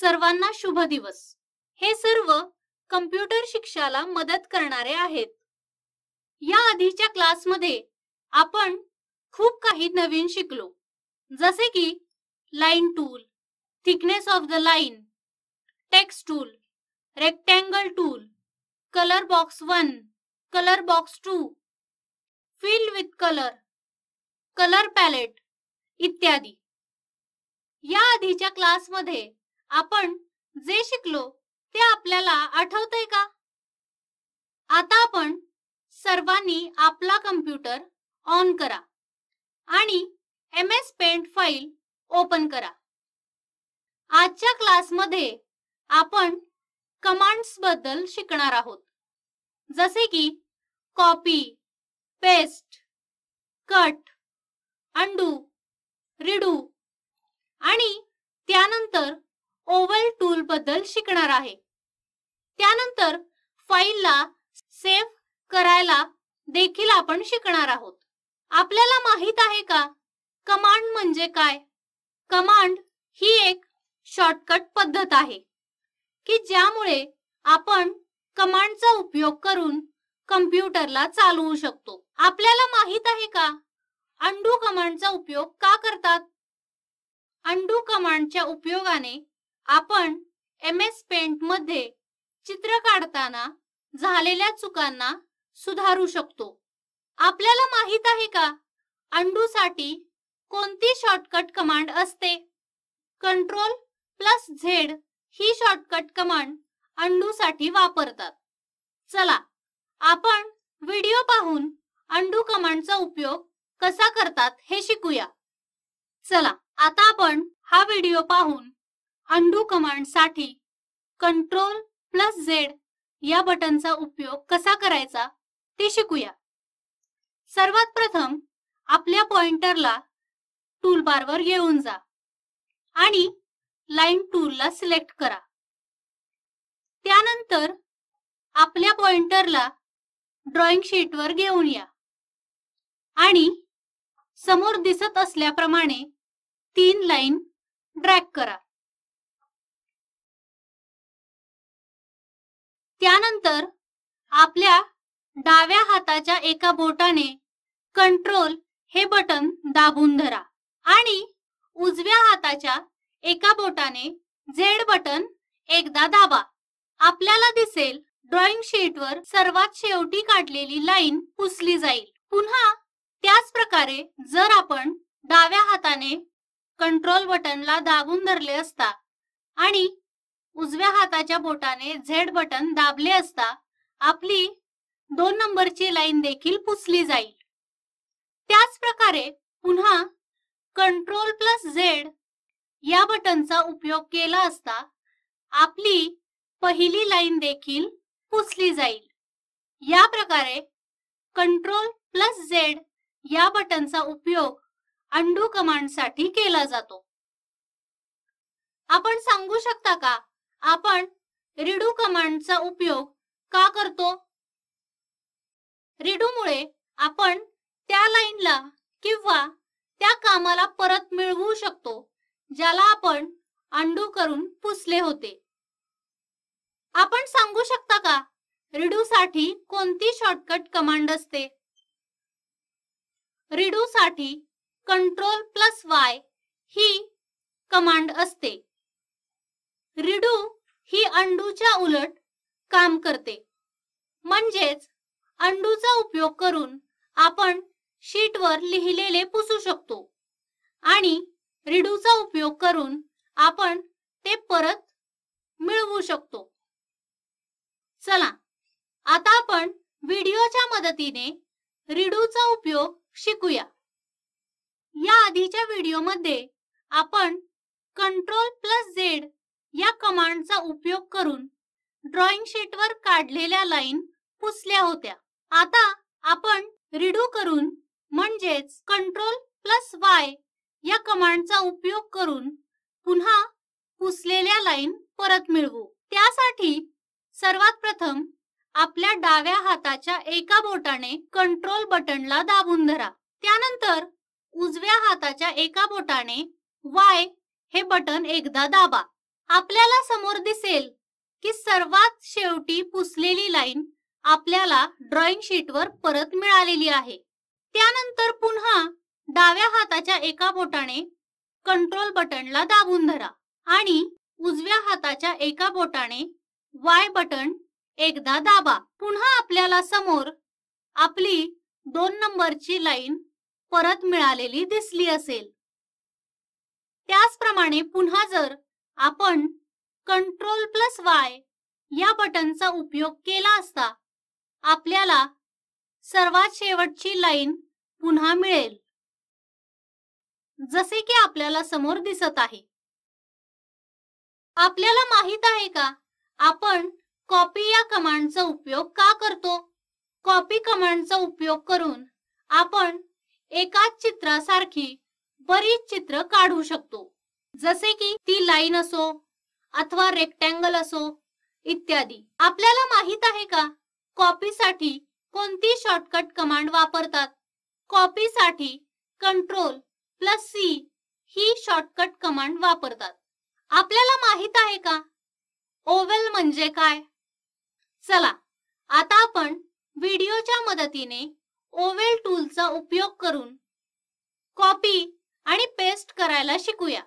सर्वांना शुभ दिवस हे सर्व कम्प्युटर शिक्षाला मदत करणारे आहेत या आधीच्या क्लासमध्ये आपण खूप काही नवीन शिकलो जसे की line tool thickness of the line text tool rectangle tool colour box one colour box two fill with colour colour palette इत्यादी या आधीच्या क्लासमध्ये आपण जे शिकलो ते आपल्याला आहे का आता आपण सर्वांनी आपला कम्प्युटर ऑन करा आणि M S paint file open करा आजच्या क्लासमध्ये आपण कमांड्स बद्दल शिकणार आहोत जसे की copy paste cut undo redo आणि त्यानंतर ओवल टूल बद्दल शिकणार आहे त्यानंतर फाईलला सेव्ह करायला देखील आपण शिकणार आहोत आपल्याला माहित आहे का कमांड म्हणजे काय कमांड ही एक शॉर्टकट पद्धत आहे की ज्यामुळे आपण कमांडचा उपयोग करून कम्प्युटरला चालवू शकतो आपल्याला माहित आहे का अंडू कमांडचा उपयोग का करतात अंडू कमांडच्या उपयोगाने आपण एम एस पेंट मध्ये चित्र काढताना झालेल्या चुकांना सुधारू शकतो आपल्याला माहित आहे का अंडू साठी कोणती शॉर्टकट कमांड असते कंट्रोल प्लस झेड ही शॉर्टकट कमांड अंडू साठी वापरतात चला आपण व्हिडिओ पाहून अंडू कमांडचा उपयोग कसा करतात हे शिकूया चला आता आपण हा व्हिडिओ पाहून अंडू कमांडसाठी कंट्रोल प्लस झेड या बटनचा उपयोग कसा करायचा ते शिकूया सर्वात प्रथम आपल्या पॉइंटरला वर घेऊन जा आणि लाईन टूलला सिलेक्ट करा त्यानंतर आपल्या पॉइंटरला ड्रॉइंग शीटवर घेऊन या आणि समोर दिसत असल्याप्रमाणे तीन लाईन ड्रॅग करा त्यानंतर आपल्या डाव्या हाताच्या एका बोटाने कंट्रोल हे बटन दाबून धरा आणि उजव्या हाताच्या एका बोटाने झेड बटन एकदा दाबा आपल्याला दिसेल ड्रॉइंग शीटवर सर्वात शेवटी काढलेली लाईन पुसली जाईल पुन्हा त्याच प्रकारे जर आपण डाव्या हाताने कंट्रोल बटनला दाबून धरले असता आणि उजव्या हाताच्या बोटाने झेड बटन दाबले असता आपली दोन नंबरची लाईन देखील पुसली जाईल त्याच प्रकारे पुन्हा कंट्रोल प्लस झेड या बटनचा उपयोग केला असता आपली पहिली लाईन देखील पुसली जाईल या प्रकारे कंट्रोल प्लस झेड या बटनचा उपयोग अंडू कमांडसाठी केला जातो आपण सांगू शकता का आपण रिडू कमांडचा उपयोग का करतो मुळे आपण त्या लाईनला किंवा त्या कामाला परत मिळवू शकतो ज्याला आपण अंडू करून पुसले होते आपण सांगू शकता का रिडू साठी कोणती शॉर्टकट कमांड असते रिडू साठी कंट्रोल प्लस वाय ही कमांड असते रिडू ही अंडूच्या उलट काम करते म्हणजेच अंडूचा उपयोग करून आपण शीटवर लिहिलेले पुसू शकतो आणि रिडूचा उपयोग करून आपण ते परत मिळवू शकतो चला आता आपण व्हिडिओच्या मदतीने रिडूचा उपयोग शिकूया या आधीच्या व्हिडिओमध्ये आपण कंट्रोल प्लस झेड या कमांडचा उपयोग करून ड्रॉइंग शीटवर काढलेल्या लाईन पुसल्या होत्या आता आपण रिडू करून म्हणजेच कंट्रोल प्लस वाय या कमांडचा उपयोग करून पुन्हा पुसलेल्या लाईन परत मिळवू त्यासाठी सर्वात प्रथम आपल्या डाव्या हाताच्या एका बोटाने कंट्रोल बटनला दाबून धरा त्यानंतर उजव्या हाताच्या एका बोटाने वाय हे बटन एकदा दाबा आपल्याला समोर दिसेल की सर्वात शेवटी पुसलेली लाईन आपल्याला ड्रॉइंग शीटवर परत मिळालेली आहे त्यानंतर पुन्हा डाव्या हाताच्या एका बोटाने कंट्रोल बटनला दाबून धरा आणि उजव्या हाताच्या एका बोटाने वाय बटन एकदा दाबा पुन्हा आपल्याला समोर आपली दोन नंबरची लाईन परत मिळालेली दिसली असेल त्याचप्रमाणे पुन्हा जर आपण कंट्रोल प्लस वाय या बटनचा उपयोग केला असता आपल्याला सर्वात शेवटची लाईन पुन्हा मिळेल जसे की आपल्याला समोर दिसत आहे आपल्याला माहित आहे का आपण कॉपी या कमांडचा उपयोग का करतो कॉपी कमांडचा उपयोग करून आपण एकाच चित्रासारखी बरीच चित्र काढू शकतो जसे की ती लाईन असो अथवा रेक्टँगल असो इत्यादी आपल्याला माहित आहे का कॉपीसाठी कोणती शॉर्टकट कमांड वापरतात कॉपीसाठी कंट्रोल प्लस सी ही शॉर्टकट कमांड वापरतात आपल्याला माहित आहे का ओवेल म्हणजे काय चला आता आपण व्हिडिओच्या मदतीने ओवेल टूलचा उपयोग करून कॉपी आणि पेस्ट करायला शिकूया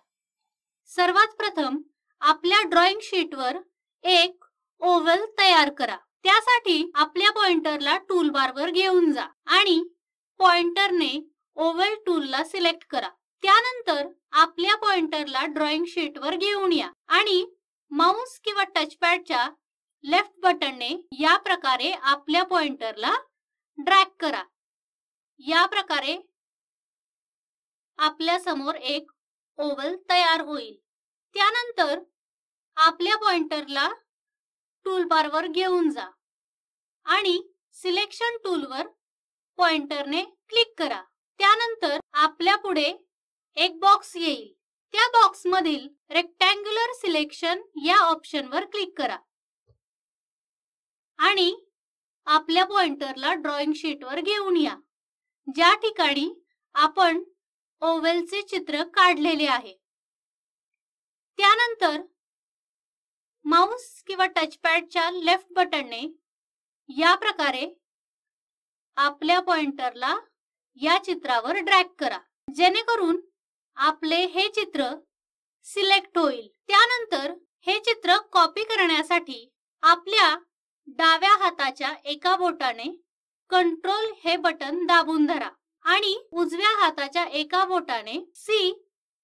सर्वात प्रथम आपल्या ड्रॉइंग शीटवर एक ओव्हल तयार करा त्यासाठी आपल्या पॉइंटरला टूल बारवर घेऊन जा आणि पॉइंटरने ओव्हल टूलला सिलेक्ट करा त्यानंतर आपल्या पॉइंटरला ड्रॉइंग शीटवर घेऊन या आणि माऊस किंवा टचपॅडच्या लेफ्ट बटनने या प्रकारे आपल्या पॉइंटरला ड्रॅग करा या प्रकारे आपल्या समोर एक ओव्हल तयार होईल त्यानंतर आपल्या पॉइंटरला टूलबारवर घेऊन जा आणि सिलेक्शन टूलवर पॉइंटरने क्लिक करा त्यानंतर आपल्या पुढे एक बॉक्स येईल त्या बॉक्स मधील रेक्टँग्युलर सिलेक्शन या ऑप्शनवर क्लिक करा आणि आपल्या पॉइंटरला ड्रॉइंग शीटवर घेऊन या ज्या ठिकाणी आपण ओव्हलचे चित्र काढलेले आहे त्यानंतर माऊस किंवा टचपॅडच्या लेफ्ट बटनने या प्रकारे आपल्या पॉइंटरला या चित्रावर ड्रॅग करा जेणेकरून आपले हे चित्र सिलेक्ट होईल त्यानंतर हे चित्र कॉपी करण्यासाठी आपल्या डाव्या हाताच्या एका बोटाने कंट्रोल हे बटन दाबून धरा आणि उजव्या हाताच्या एका बोटाने सी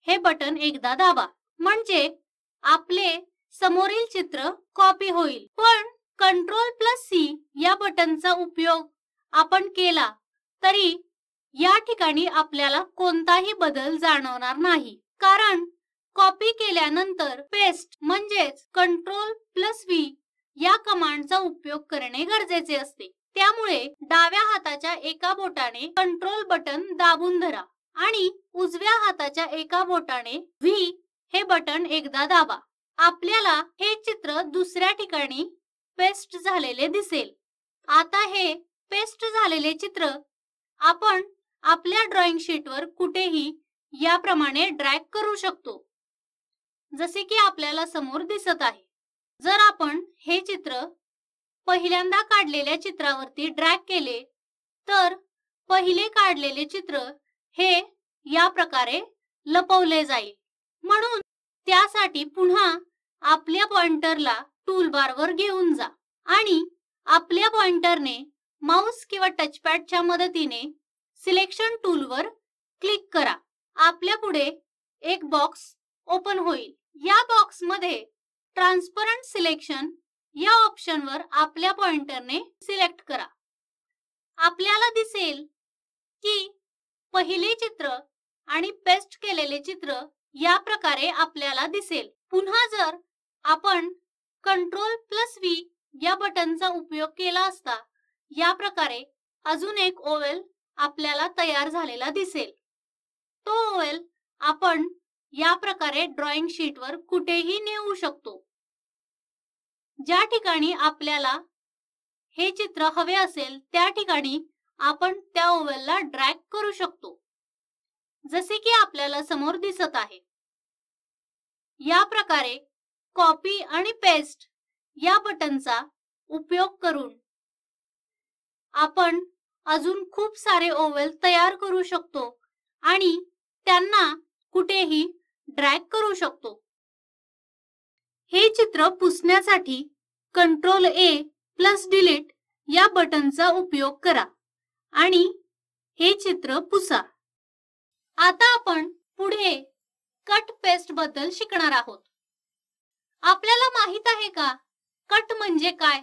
हे बटन एकदा दाबा म्हणजे आपले समोरील चित्र कॉपी होईल पण कंट्रोल प्लस सी या बटनचा उपयोग आपण केला तरी या ठिकाणी आपल्याला कोणताही बदल जाणवणार नाही कारण कॉपी केल्यानंतर पेस्ट म्हणजेच कंट्रोल प्लस व्ही या कमांडचा उपयोग करणे गरजेचे असते त्यामुळे डाव्या हाताच्या एका बोटाने कंट्रोल बटन दाबून धरा आणि उजव्या हाताच्या एका बोटाने व्ही हे बटन एकदा दाबा आपल्याला हे चित्र दुसऱ्या ठिकाणी पेस्ट झालेले दिसेल आता हे पेस्ट झालेले चित्र आपण आपल्या ड्रॉइंग शीटवर कुठेही याप्रमाणे ड्रॅग करू शकतो जसे की आपल्याला समोर दिसत आहे जर आपण हे चित्र पहिल्यांदा काढलेल्या चित्रावरती ड्रॅग केले तर पहिले काढलेले चित्र हे या प्रकारे लपवले जाईल म्हणून त्यासाठी पुन्हा आपल्या पॉइंटरला टूलबारवर घेऊन जा आणि आपल्या पॉइंटरने माऊस किंवा टचपॅडच्या मदतीने सिलेक्शन टूलवर क्लिक करा आपल्या पुढे एक बॉक्स ओपन होईल या बॉक्समध्ये ट्रान्सपरंट सिलेक्शन या ऑप्शनवर आपल्या पॉइंटरने सिलेक्ट करा आपल्याला दिसेल की पहिले चित्र आणि पेस्ट केलेले चित्र या प्रकारे आपल्याला दिसेल पुन्हा जर आपण कंट्रोल प्लस व्ही या बटनचा उपयोग केला असता या प्रकारे अजून एक ओवेल आपल्याला तयार झालेला दिसेल तो ओवेल आपण या प्रकारे ड्रॉइंग शीटवर कुठेही नेऊ शकतो ज्या ठिकाणी आपल्याला हे चित्र हवे असेल त्या ठिकाणी आपण त्या ओवेलला ड्रॅग करू शकतो जसे की आपल्याला समोर दिसत आहे या प्रकारे कॉपी आणि पेस्ट या बटनचा उपयोग करून आपण अजून खूप सारे ओवेल तयार करू शकतो आणि त्यांना कुठेही ड्रॅग करू शकतो हे चित्र पुसण्यासाठी कंट्रोल ए प्लस डिलीट या बटनचा उपयोग करा आणि हे चित्र पुसा आता आपण पुढे कट पेस्ट बद्दल शिकणार आहोत आपल्याला माहित आहे का कट म्हणजे काय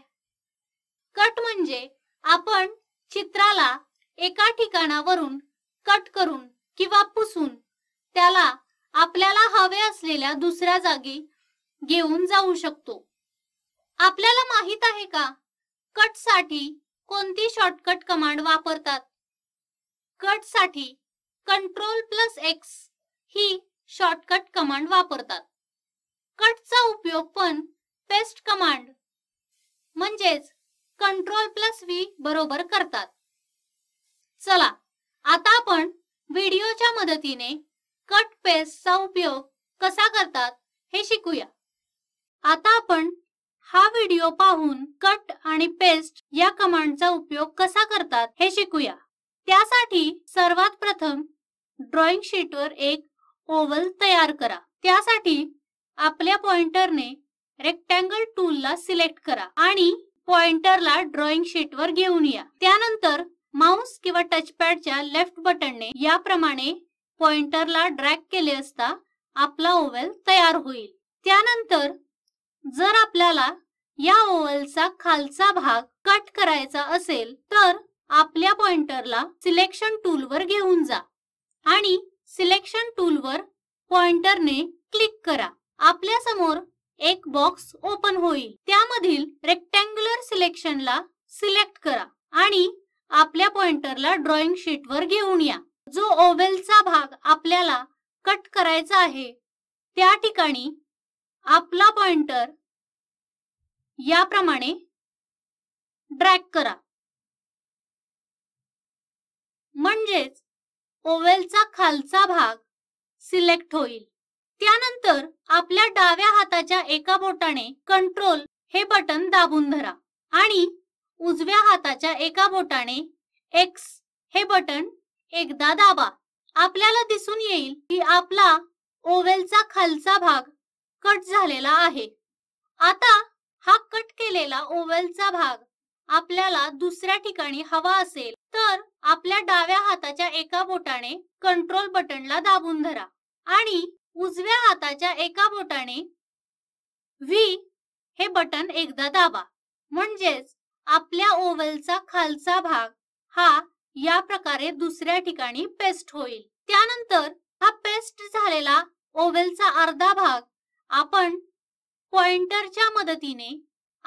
कट म्हणजे आपण चित्राला एका ठिकाणावरून कट करून किंवा पुसून त्याला आपल्याला हवे असलेल्या दुसऱ्या जागी घेऊन जाऊ शकतो आपल्याला माहित आहे का कट साठी कोणती शॉर्टकट कमांड वापरतात कट साठी कंट्रोल प्लस एक्स ही शॉर्टकट कमांड वापरतात कटचा उपयोग पण पेस्ट कमांड म्हणजेच कंट्रोल प्लस व्ही बरोबर करतात चला आता आपण व्हिडिओच्या मदतीने कट पेस्ट चा उपयोग कसा करतात हे शिकूया आता आपण हा व्हिडिओ पाहून कट आणि पेस्ट या कमांडचा उपयोग कसा करतात हे शिकूया त्यासाठी सर्वात प्रथम ड्रॉइंग शीटवर एक ओव्हल तयार करा त्यासाठी आपल्या पॉइंटरने रेक्टँगल टूलला सिलेक्ट करा आणि पॉइंटरला ड्रॉइंग शीटवर घेऊन या त्यानंतर माऊस किंवा टचपॅडच्या लेफ्ट बटनने याप्रमाणे पॉइंटरला ड्रॅग केले असता आपला ओव्हल तयार होईल त्यानंतर जर आपल्याला या ओव्हलचा खालचा भाग कट करायचा असेल तर आपल्या पॉइंटरला सिलेक्शन टूलवर घेऊन जा आणि सिलेक्शन टूल टूलवर पॉइंटरने क्लिक करा आपल्या समोर एक बॉक्स ओपन होईल त्यामधील रेक्टँग्युलर ला सिलेक्ट करा आणि आपल्या पॉइंटरला ड्रॉइंग वर घेऊन या जो चा भाग आपल्याला कट करायचा आहे त्या ठिकाणी आपला पॉइंटर याप्रमाणे ड्रॅग करा म्हणजेच ओवेलचा खालचा भाग सिलेक्ट होईल त्यानंतर आपल्या डाव्या हाताच्या एका बोटाने कंट्रोल हे बटन दाबून धरा आणि उजव्या हाताच्या एका बोटाने एक्स हे बटन एकदा दाबा आपल्याला दिसून येईल की आपला ओवेलचा खालचा भाग कट झालेला आहे आता हा कट केलेला ओवेलचा भाग आपल्याला दुसऱ्या ठिकाणी हवा असेल तर आपल्या डाव्या हाताच्या एका बोटाने कंट्रोल बटनला दाबून धरा आणि उजव्या हाताच्या एका बोटाने व्ही हे बटन एकदा दाबा म्हणजेच आपल्या ओव्हलचा खालचा भाग हा या प्रकारे दुसऱ्या ठिकाणी पेस्ट होईल त्यानंतर हा पेस्ट झालेला ओव्हलचा अर्धा भाग आपण पॉइंटरच्या मदतीने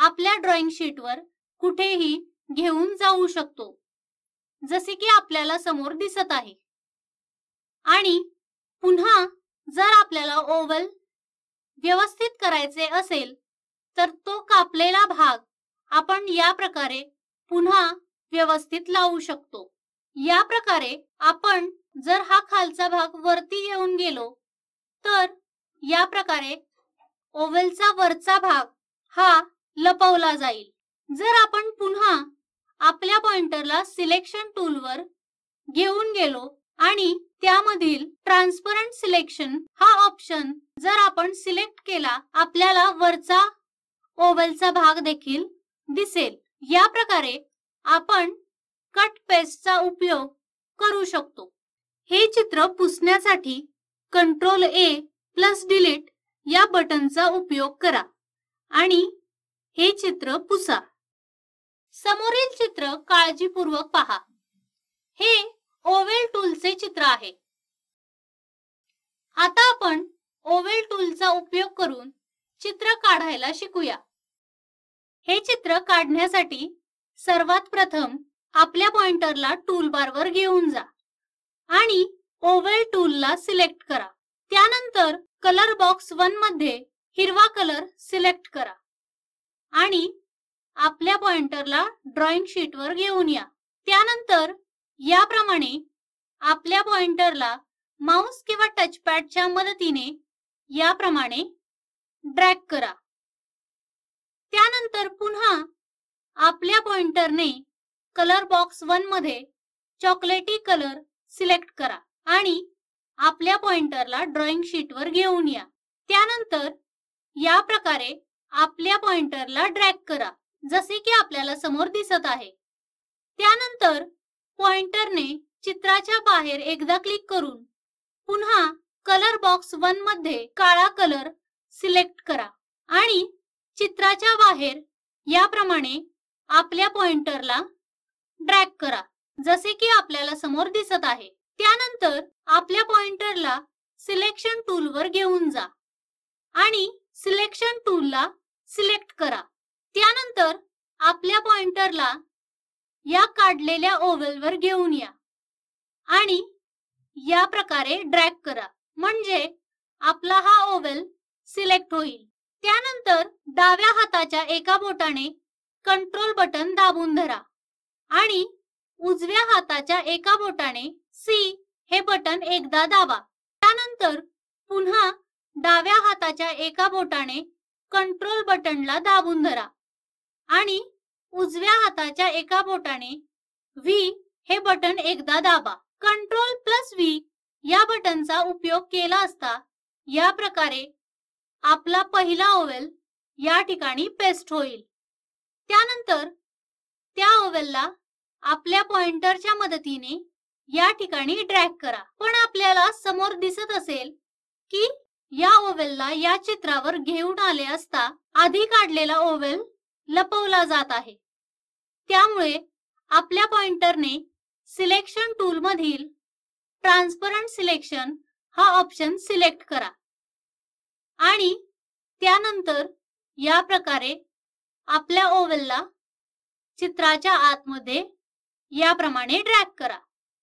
आपल्या ड्रॉइंग शीटवर कुठेही घेऊन जाऊ शकतो जसे की आपल्याला समोर दिसत आहे आणि पुन्हा जर आपल्याला ओव्हल व्यवस्थित करायचे असेल तर तो कापलेला भाग आपण या प्रकारे पुन्हा व्यवस्थित लावू शकतो या प्रकारे आपण जर हा खालचा भाग वरती घेऊन गेलो तर या प्रकारे ओव्हलचा वरचा भाग हा लपवला जाईल जर आपण पुन्हा आपल्या पॉइंटरला सिलेक्शन टूलवर घेऊन गेलो आणि त्यामधील ट्रान्सपरंट सिलेक्शन हा ऑप्शन जर आपण सिलेक्ट केला आपल्याला वरचा ओवलचा भाग देखील दिसेल या प्रकारे आपण कट पेस्टचा उपयोग करू शकतो हे चित्र पुसण्यासाठी कंट्रोल ए प्लस डिलीट या बटनचा उपयोग करा आणि हे चित्र पुसा समोरील चित्र काळजीपूर्वक पहा हे ओवेल टूलचे चित्र आहे आता आपण ओवेल टूलचा उपयोग करून चित्र काढायला शिकूया हे चित्र काढण्यासाठी सर्वात प्रथम आपल्या पॉइंटरला टूल बारवर घेऊन जा आणि ओवेल टूलला सिलेक्ट करा त्यानंतर कलर बॉक्स वन मध्ये हिरवा कलर सिलेक्ट करा आणि आपल्या पॉइंटरला ड्रॉइंग शीटवर घेऊन या त्यानंतर याप्रमाणे आपल्या पॉइंटरला माऊस किंवा टचपॅडच्या मदतीने याप्रमाणे ड्रॅग करा त्यानंतर पुन्हा आपल्या पॉइंटरने कलर बॉक्स वन मध्ये चॉकलेटी कलर सिलेक्ट करा आणि आपल्या पॉइंटरला ड्रॉइंग शीटवर घेऊन या त्यानंतर या प्रकारे आपल्या पॉइंटरला ड्रॅग करा जसे की आपल्याला समोर दिसत आहे त्यानंतर पॉइंटरने चित्राच्या बाहेर एकदा क्लिक करून पुन्हा कलर बॉक्स वन मध्ये काळा कलर सिलेक्ट करा आणि चित्राच्या बाहेर याप्रमाणे आपल्या पॉइंटरला ड्रॅग करा जसे की आपल्याला समोर दिसत आहे त्यानंतर आपल्या पॉइंटरला सिलेक्शन टूलवर घेऊन जा आणि सिलेक्शन टूल ला सिलेक्ट करा त्यानंतर आपल्या पॉइंटरला या काढलेल्या ओव्हलवर घेऊन या आणि या प्रकारे ड्रॅग करा म्हणजे आपला हा ओव्हल सिलेक्ट होईल त्यानंतर डाव्या हाताच्या एका बोटाने कंट्रोल बटन दाबून धरा आणि उजव्या हाताच्या एका बोटाने सी हे बटन एकदा दाबा त्यानंतर पुन्हा डाव्या हाताच्या एका बोटाने कंट्रोल बटनला दाबून धरा आणि उजव्या हाताच्या एका बोटाने व्ही हे बटन एकदा दाबा कंट्रोल प्लस व्ही या बटनचा उपयोग केला असता या प्रकारे आपला पहिला ओवेल या ठिकाणी पेस्ट होईल त्यानंतर त्या ओवेलला आपल्या पॉइंटरच्या मदतीने या ठिकाणी ड्रॅग करा पण आपल्याला समोर दिसत असेल की या ओवेलला या चित्रावर घेऊन आले असता आधी काढलेला ओवेल लपवला जात आहे त्यामुळे आपल्या पॉइंटरने सिलेक्शन टूल मधील ट्रान्सपरंट सिलेक्शन हा ऑप्शन सिलेक्ट करा आणि त्यानंतर या प्रकारे आपल्या ओवलला चित्राच्या आतमध्ये याप्रमाणे ड्रॅग करा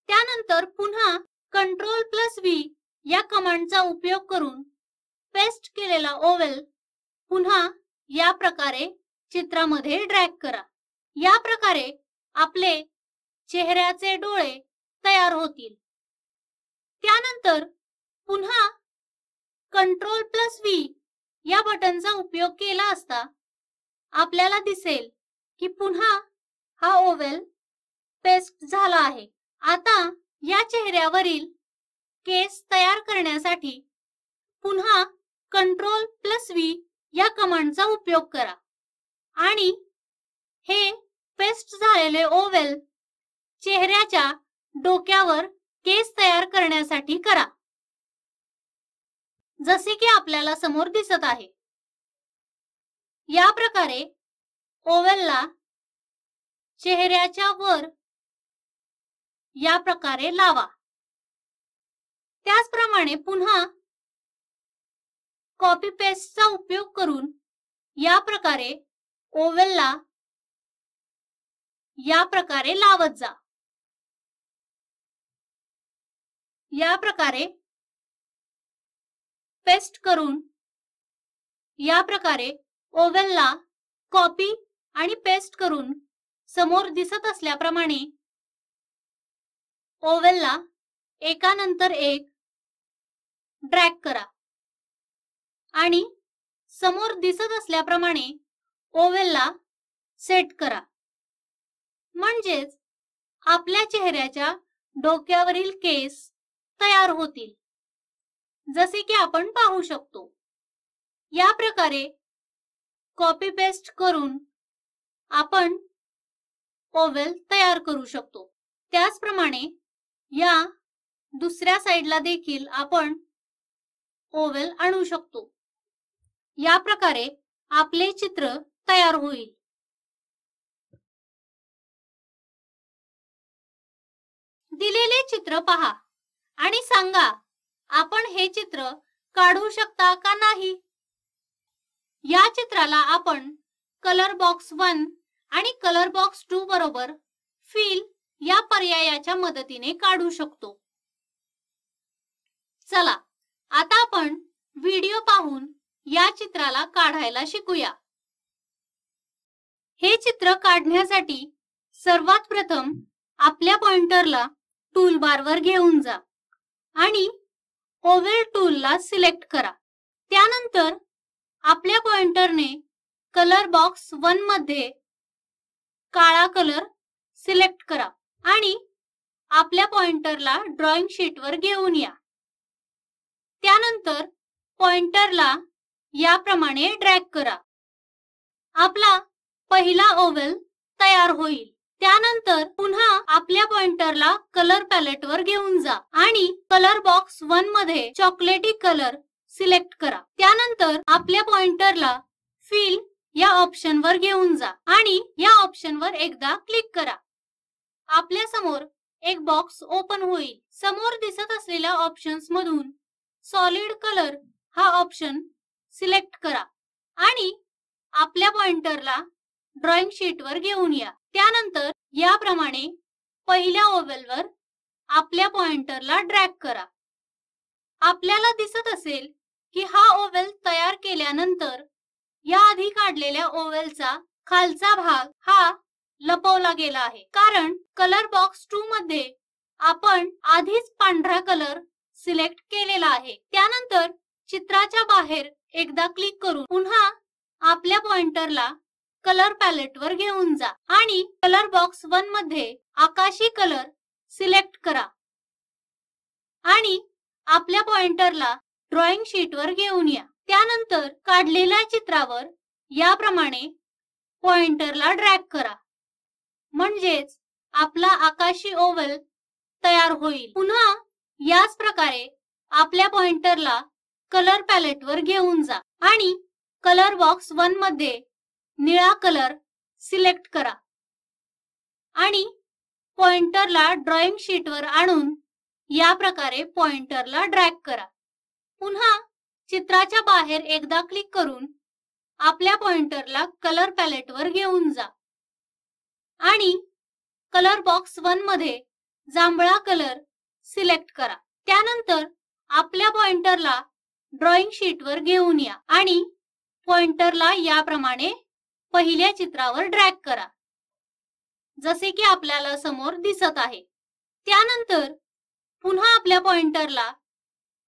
त्यानंतर पुन्हा कंट्रोल प्लस व्ही या कमांडचा उपयोग करून पेस्ट केलेला ओवेल पुन्हा या प्रकारे चित्रामध्ये ड्रॅग करा या प्रकारे आपले चेहऱ्याचे डोळे तयार होतील त्यानंतर पुन्हा कंट्रोल प्लस व्ही या बटनचा उपयोग केला असता आपल्याला दिसेल की पुन्हा हा ओवेल पेस्ट झाला आहे आता या चेहऱ्यावरील केस तयार करण्यासाठी पुन्हा कंट्रोल प्लस व्ही या कमांडचा उपयोग करा आणि हे पेस्ट झालेले ओवेल चेहऱ्याच्या डोक्यावर केस तयार करण्यासाठी करा जसे की आपल्याला समोर दिसत आहे या प्रकारे ओवेलला चेहऱ्याच्या वर या प्रकारे लावा त्याचप्रमाणे पुन्हा कॉपी पेस्टचा उपयोग करून या प्रकारे ओवेलला या प्रकारे लावत जा या प्रकारे पेस्ट करून या प्रकारे ओवेलला कॉपी आणि पेस्ट करून समोर दिसत असल्याप्रमाणे ओव्हनला एकानंतर एक ड्रॅग करा आणि समोर दिसत असल्याप्रमाणे ला सेट करा म्हणजेच आपल्या चेहऱ्याच्या डोक्यावरील केस तयार होतील जसे की आपण पाहू शकतो या प्रकारे कॉपी पेस्ट करून आपण ओवेल तयार करू शकतो त्याचप्रमाणे या दुसऱ्या साइडला देखील आपण ओवेल आणू शकतो या प्रकारे आपले चित्र तयार होईल दिलेले चित्र पहा आणि सांगा आपण हे चित्र काढू शकता का नाही या चित्राला आपण कलर बॉक्स वन आणि कलर बॉक्स टू बरोबर फिल या पर्यायाच्या मदतीने काढू शकतो चला आता आपण व्हिडिओ पाहून या चित्राला काढायला शिकूया हे चित्र काढण्यासाठी सर्वात प्रथम आपल्या पॉइंटरला टूल बारवर घेऊन जा आणि ओवेल टूलला सिलेक्ट करा त्यानंतर आपल्या पॉइंटरने कलर बॉक्स वन मध्ये काळा कलर सिलेक्ट करा आणि आपल्या पॉइंटरला ड्रॉइंग शीटवर घेऊन या त्यानंतर पॉइंटरला याप्रमाणे ड्रॅग करा आपला पहिला ओवल तयार होईल त्यानंतर पुन्हा आपल्या पॉइंटरला कलर पॅलेट वर घेऊन जा आणि कलर बॉक्स वन मध्ये चॉकलेटी कलर सिलेक्ट करा त्यानंतर आपल्या पॉइंटरला फिल या ऑप्शन वर घेऊन जा आणि या ऑप्शन वर एकदा क्लिक करा आपल्या समोर एक बॉक्स ओपन होईल समोर दिसत असलेल्या ऑप्शन्स मधून सॉलिड कलर हा ऑप्शन सिलेक्ट करा आणि आपल्या पॉइंटरला ड्रॉइंग शीटवर घेऊन या त्यानंतर याप्रमाणे पहिल्या वर आपल्या पॉइंटरला ड्रॅग करा आपल्याला दिसत असेल की हा ओवेल तयार केल्यानंतर या आधी काढलेल्या ओव्हलचा खालचा भाग हा लपवला गेला आहे कारण कलर बॉक्स टू मध्ये आपण आधीच पांढरा कलर सिलेक्ट केलेला आहे त्यानंतर चित्राच्या बाहेर एकदा क्लिक करून पुन्हा आपल्या पॉइंटरला कलर पॅलेट वर घेऊन जा आणि कलर बॉक्स वन मध्ये आकाशी कलर सिलेक्ट करा आणि आपल्या पॉइंटरला ड्रॉइंग शीट वर घेऊन या त्यानंतर काढलेल्या चित्रावर याप्रमाणे पॉइंटरला ड्रॅग करा म्हणजेच आपला आकाशी ओव्हल तयार होईल पुन्हा याच प्रकारे आपल्या पॉइंटरला कलर पॅलेट वर घेऊन जा आणि कलर बॉक्स वन मध्ये निळा कलर सिलेक्ट करा आणि पॉइंटरला ड्रॉइंग शीटवर आणून या प्रकारे पॉइंटरला ड्रॅग करा पुन्हा चित्राच्या बाहेर एकदा क्लिक करून आपल्या पॉइंटरला कलर पॅलेटवर घेऊन जा आणि कलर बॉक्स वन मध्ये जांभळा कलर सिलेक्ट करा त्यानंतर आपल्या पॉइंटरला ड्रॉइंग शीटवर घेऊन या आणि पॉइंटरला याप्रमाणे पहिल्या चित्रावर ड्रॅग करा जसे की आपल्याला समोर दिसत आहे त्यानंतर पुन्हा आपल्या पॉइंटरला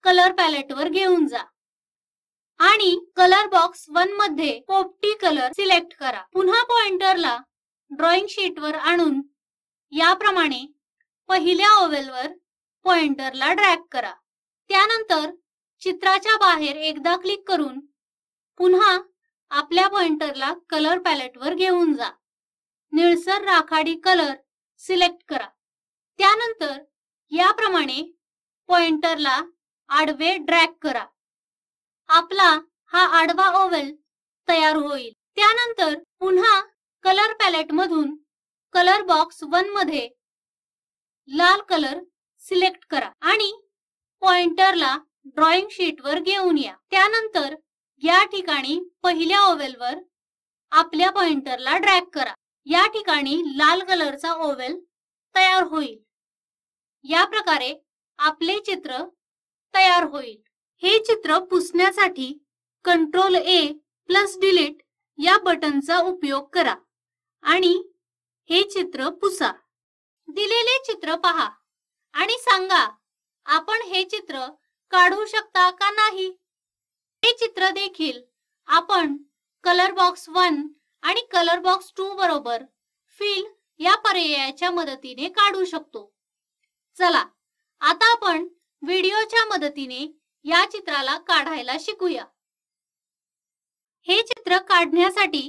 कलर पॅलेटवर घेऊन जा आणि कलर बॉक्स वन मध्ये पोपटी कलर सिलेक्ट करा पुन्हा पॉइंटरला ड्रॉइंग शीटवर आणून याप्रमाणे पहिल्या ओवेलवर पॉइंटरला ड्रॅग करा त्यानंतर चित्राच्या बाहेर एकदा क्लिक करून पुन्हा आपल्या पॉइंटरला कलर पॅलेटवर घेऊन जा निळसर राखाडी कलर सिलेक्ट करा त्यानंतर याप्रमाणे पॉइंटरला आडवे ड्रॅग करा आपला हा आडवा ओव्हल तयार होईल त्यानंतर पुन्हा कलर पॅलेट मधून कलर बॉक्स वन मध्ये लाल कलर सिलेक्ट करा आणि पॉइंटरला ड्रॉइंग शीट वर घेऊन या त्यानंतर या ठिकाणी पहिल्या वर आपल्या पॉइंटरला ड्रॅग करा या ठिकाणी लाल कलरचा ओवेल तयार होईल या प्रकारे आपले चित्र तयार होईल हे चित्र पुसण्यासाठी कंट्रोल ए प्लस डिलीट या बटनचा उपयोग करा आणि हे चित्र पुसा दिलेले चित्र पहा आणि सांगा आपण हे चित्र काढू शकता का नाही हे चित्र देखील आपण कलर बॉक्स वन आणि कलर बॉक्स टू बरोबर फिल या पर्यायाच्या मदतीने काढू शकतो चला आता आपण व्हिडिओच्या मदतीने या चित्राला काढायला शिकूया हे चित्र काढण्यासाठी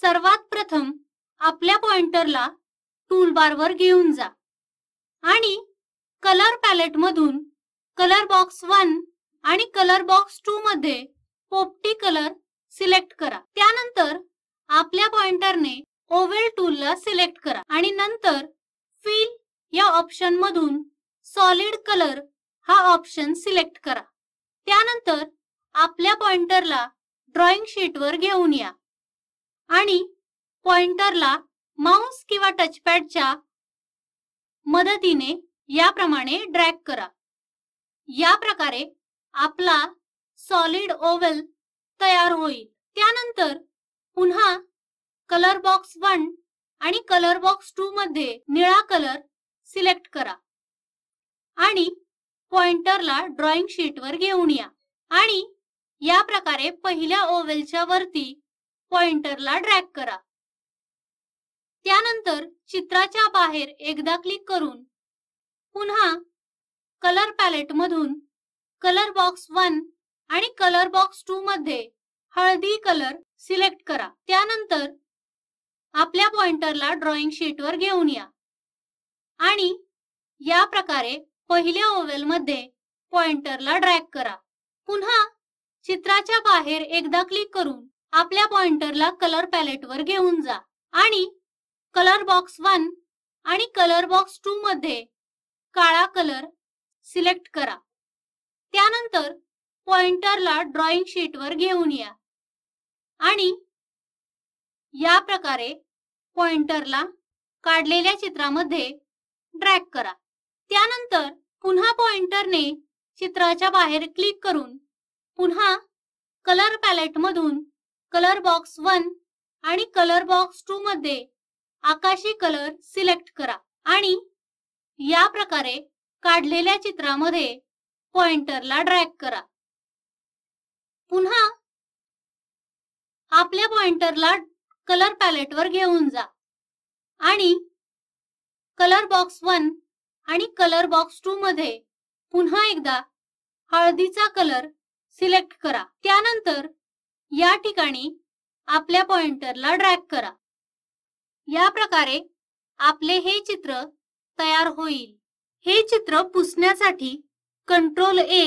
सर्वात प्रथम आपल्या पॉइंटरला टूलबारवर घेऊन जा आणि कलर पॅलेट मधून कलर बॉक्स वन आणि कलर बॉक्स टू मध्ये पोपटी कलर सिलेक्ट करा त्यानंतर आपल्या पॉइंटरने ओव्हल ला सिलेक्ट करा आणि नंतर फिल या ऑप्शन मधून सॉलिड कलर हा ऑप्शन सिलेक्ट करा त्यानंतर आपल्या पॉइंटरला ड्रॉइंग शीटवर घेऊन या आणि पॉइंटरला माउस किंवा टचपॅडच्या मदतीने याप्रमाणे ड्रॅग करा या प्रकारे आपला सॉलिड ओव्हल तयार होईल त्यानंतर पुन्हा कलर बॉक्स वन आणि कलर बॉक्स टू मध्ये निळा कलर सिलेक्ट करा आणि पॉइंटरला ड्रॉइंग शीटवर घेऊन या आणि या प्रकारे पहिल्या ओवेलच्या वरती पॉइंटरला ड्रॅग करा त्यानंतर चित्राच्या बाहेर एकदा क्लिक करून पुन्हा कलर पॅलेट मधून कलर बॉक्स वन आणि कलर बॉक्स टू मध्ये हळदी कलर सिलेक्ट करा त्यानंतर आपल्या पॉइंटरला ड्रॉइंग शीटवर घेऊन या आणि या प्रकारे पहिल्या ओवेल मध्ये पॉइंटरला ड्रॅग करा पुन्हा चित्राच्या बाहेर एकदा क्लिक करून आपल्या पॉइंटरला कलर पॅलेटवर घेऊन जा आणि कलर बॉक्स वन आणि कलर बॉक्स टू मध्ये काळा कलर सिलेक्ट करा त्यानंतर पॉइंटरला ड्रॉइंग शीटवर घेऊन या आणि या प्रकारे पॉइंटरला काढलेल्या चित्रामध्ये ड्रॅग करा त्यानंतर पुन्हा पॉइंटरने चित्राच्या बाहेर क्लिक करून पुन्हा कलर पॅलेट मधून कलर बॉक्स वन आणि कलर बॉक्स टू मध्ये आकाशी कलर सिलेक्ट करा आणि या प्रकारे काढलेल्या चित्रामध्ये पॉइंटरला ड्रॅग करा पुन्हा आपल्या पॉइंटरला कलर पॅलेटवर घेऊन जा आणि कलर बॉक्स वन आणि कलर बॉक्स टू मध्ये पुन्हा एकदा हळदीचा कलर सिलेक्ट करा त्यानंतर या ठिकाणी आपल्या पॉइंटरला ड्रॅग करा या प्रकारे आपले हे चित्र तयार होईल हे चित्र पुसण्यासाठी कंट्रोल ए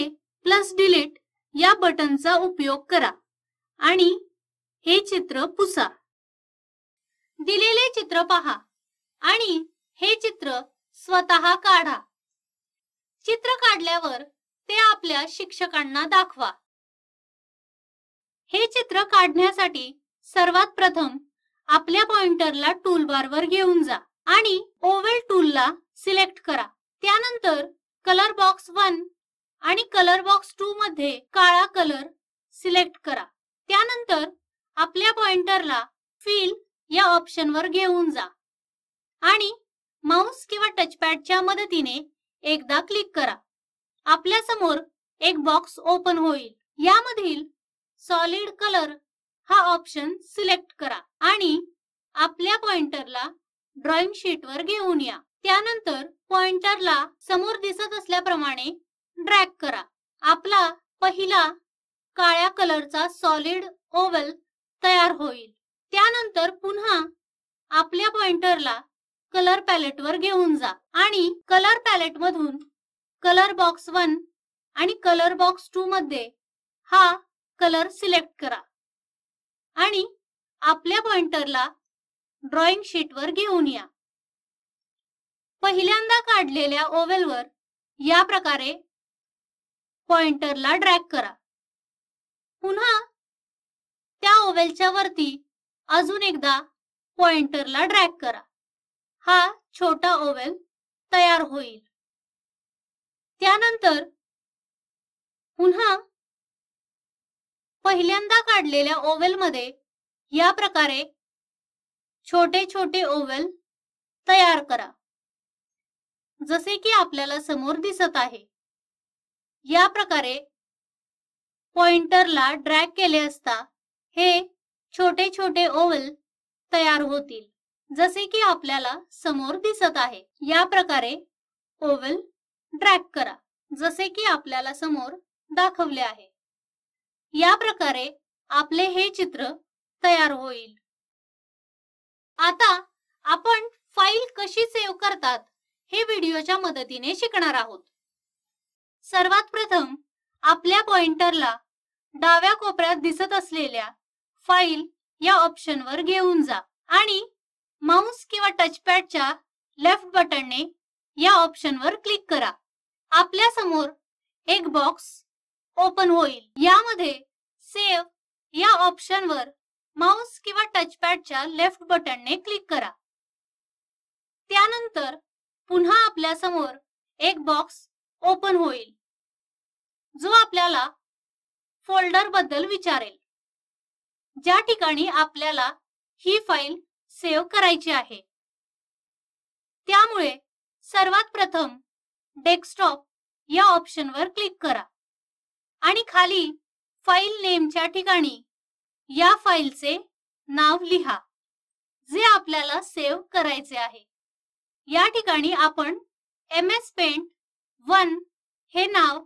प्लस डिलीट या बटनचा उपयोग करा आणि हे चित्र पुसा दिलेले चित्र पहा आणि हे चित्र स्वतः काढा चित्र काढल्यावर ते आपल्या शिक्षकांना दाखवा हे चित्र काढण्यासाठी सर्वात प्रथम आपल्या पॉइंटरला वर घेऊन जा आणि ओवेल ला सिलेक्ट करा त्यानंतर कलर बॉक्स वन आणि कलर बॉक्स टू मध्ये काळा कलर सिलेक्ट करा त्यानंतर आपल्या पॉइंटरला फिल या ऑप्शनवर घेऊन जा आणि माउस किंवा टचपॅडच्या मदतीने एकदा क्लिक करा आपल्या समोर एक बॉक्स ओपन होईल यामधील सॉलिड कलर हा ऑप्शन सिलेक्ट करा आणि आपल्या पॉइंटरला ड्रॉइंग शीट वर घेऊन या त्यानंतर पॉइंटरला समोर दिसत असल्याप्रमाणे ड्रॅग करा आपला पहिला काळ्या कलरचा सॉलिड ओवल तयार होईल त्यानंतर पुन्हा आपल्या पॉइंटरला कलर पॅलेटवर घेऊन जा आणि कलर पॅलेट मधून कलर बॉक्स वन आणि कलर बॉक्स टू मध्ये हा कलर सिलेक्ट करा आणि आपल्या पॉइंटरला ड्रॉइंग शीटवर घेऊन या पहिल्यांदा काढलेल्या ओवेलवर या प्रकारे पॉइंटरला ड्रॅग करा पुन्हा त्या ओवेलच्या वरती अजून एकदा पॉइंटरला ड्रॅग करा हा छोटा ओवेल तयार होईल त्यानंतर पुन्हा पहिल्यांदा काढलेल्या ओवेलमध्ये या प्रकारे छोटे छोटे ओवेल तयार करा जसे की आपल्याला समोर दिसत आहे या प्रकारे पॉइंटरला ड्रॅग केले असता हे छोटे छोटे ओवल तयार होतील जसे की आपल्याला समोर दिसत आहे या प्रकारे ओवल ड्रॅग करा जसे की आपल्याला समोर दाखवले आहे या प्रकारे आपले हे चित्र तयार होईल आता आपण फाईल कशी सेव्ह करतात हे व्हिडिओच्या मदतीने शिकणार आहोत सर्वात प्रथम आपल्या पॉइंटरला डाव्या कोपऱ्यात दिसत असलेल्या फाईल या ऑप्शनवर घेऊन जा आणि माउस किंवा टचपॅडच्या लेफ्ट बटनने या ऑप्शनवर क्लिक करा आपल्या समोर एक बॉक्स ओपन होईल यामध्ये सेव्ह या ऑप्शनवर माऊस किंवा टचपॅडच्या लेफ्ट बटनने क्लिक करा त्यानंतर पुन्हा आपल्या समोर एक बॉक्स ओपन होईल जो आपल्याला फोल्डर बद्दल विचारेल ज्या ठिकाणी आपल्याला ही फाईल सेव्ह करायची आहे त्यामुळे सर्वात प्रथम डेस्कटॉप या ऑप्शनवर क्लिक करा आणि खाली फाईल नेमच्या ठिकाणी या फाईलचे नाव लिहा जे आपल्याला सेव्ह करायचे आहे या ठिकाणी आपण एम एस पेंट वन हे नाव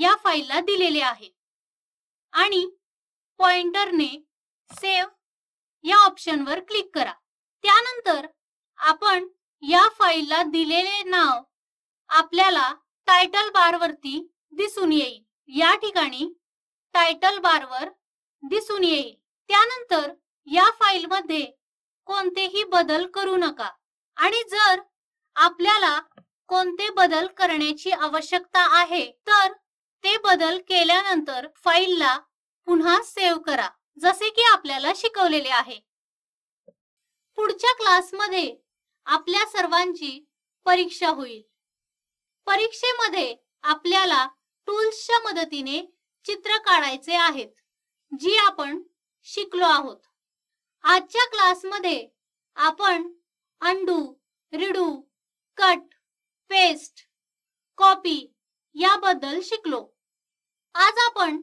या फाईलला दिलेले आहे आणि पॉइंटरने सेव्ह या ऑप्शनवर क्लिक करा त्यानंतर आपण या फाईलला दिलेले नाव आपल्याला टायटल बारवरती दिसून येईल या ठिकाणी टायटल बारवर दिसून येईल त्यानंतर या फाईलमध्ये कोणतेही बदल करू नका आणि जर आपल्याला कोणते बदल करण्याची आवश्यकता आहे तर ते बदल केल्यानंतर फाईलला पुन्हा सेव्ह करा जसे की आपल्याला शिकवलेले आहे पुढच्या क्लासमध्ये आपल्या सर्वांची परीक्षा होईल परीक्षेमध्ये आपल्याला टूल्सच्या मदतीने चित्र काढायचे आहेत जी आपण शिकलो आहोत आजच्या क्लासमध्ये आपण undo redo cut paste copy याबद्दल शिकलो आज आपण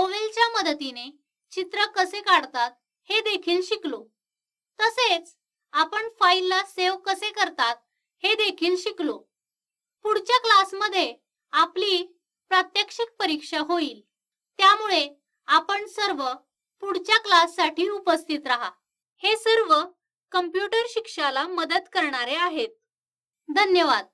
ओवेलच्या मदतीने चित्र कसे काढतात हे देखील शिकलो तसेच आपण फाईलला सेव्ह कसे करतात हे देखील शिकलो पुढच्या क्लासमध्ये आपली प्रात्यक्षिक परीक्षा होईल त्यामुळे आपण सर्व पुढच्या क्लाससाठी उपस्थित राहा हे सर्व कम्प्युटर शिक्षाला मदत करणारे आहेत धन्यवाद